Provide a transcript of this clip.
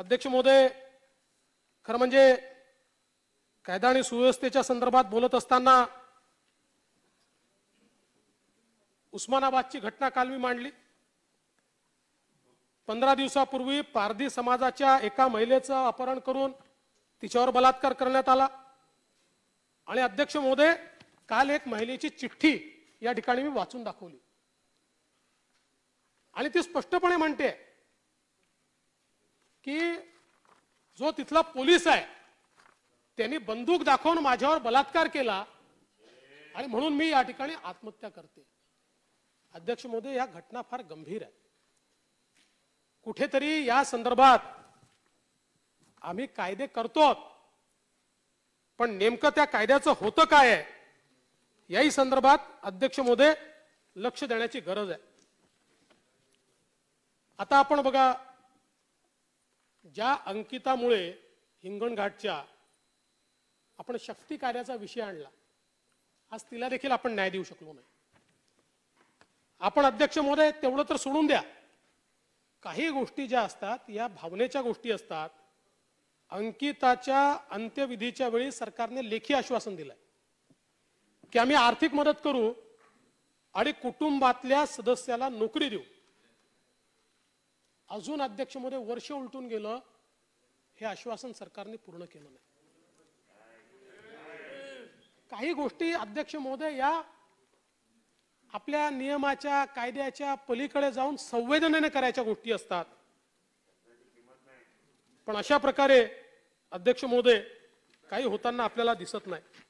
अध्यक्ष महोदय खरं म्हणजे कायदा आणि सुव्यवस्थेच्या संदर्भात बोलत असताना उस्मानाबादची घटना काल मी मांडली पंधरा दिवसापूर्वी पारधी समाजाच्या एका महिलेचं अपहरण करून तिच्यावर बलात्कार करण्यात आला आणि अध्यक्ष महोदय काल एक महिलेची चिठ्ठी या ठिकाणी मी वाचून दाखवली आणि ती स्पष्टपणे म्हणते की जो तिथला पोलीस आहे त्यांनी बंदूक दाखवून माझ्यावर बलात्कार केला आणि म्हणून मी या ठिकाणी आत्महत्या करते अध्यक्ष मोदी या घटना फार गंभीर आहे कुठेतरी या संदर्भात आम्ही कायदे करतो पण नेमकं त्या कायद्याचं होतं काय आहे याही संदर्भात अध्यक्ष महोदय लक्ष देण्याची गरज आहे आता आपण बघा ज्या अंकितामुळे हिंगणघाटच्या आपण शक्ती कार्याचा विषय आणला आज तिला देखील आपण न्याय देऊ शकलो नाही आपण अध्यक्ष महोदय तेवढं तर सोडून द्या काही गोष्टी ज्या असतात या भावनेच्या गोष्टी असतात अंकिताच्या अंत्यविधीच्या वेळी सरकारने लेखी आश्वासन दिलंय की आम्ही आर्थिक मदत करू आणि कुटुंबातल्या सदस्याला नोकरी देऊ अजून अध्यक्ष मध्ये वर्ष उलटून गेलं हे आश्वासन सरकारने पूर्ण केलं नाही काही गोष्टी अध्यक्ष महोदय या आपल्या नियमाच्या कायद्याच्या पलीकडे जाऊन संवेदनेने करायच्या गोष्टी असतात पण अशा प्रकारे अध्यक्ष महोदय काही होताना आपल्याला दिसत नाही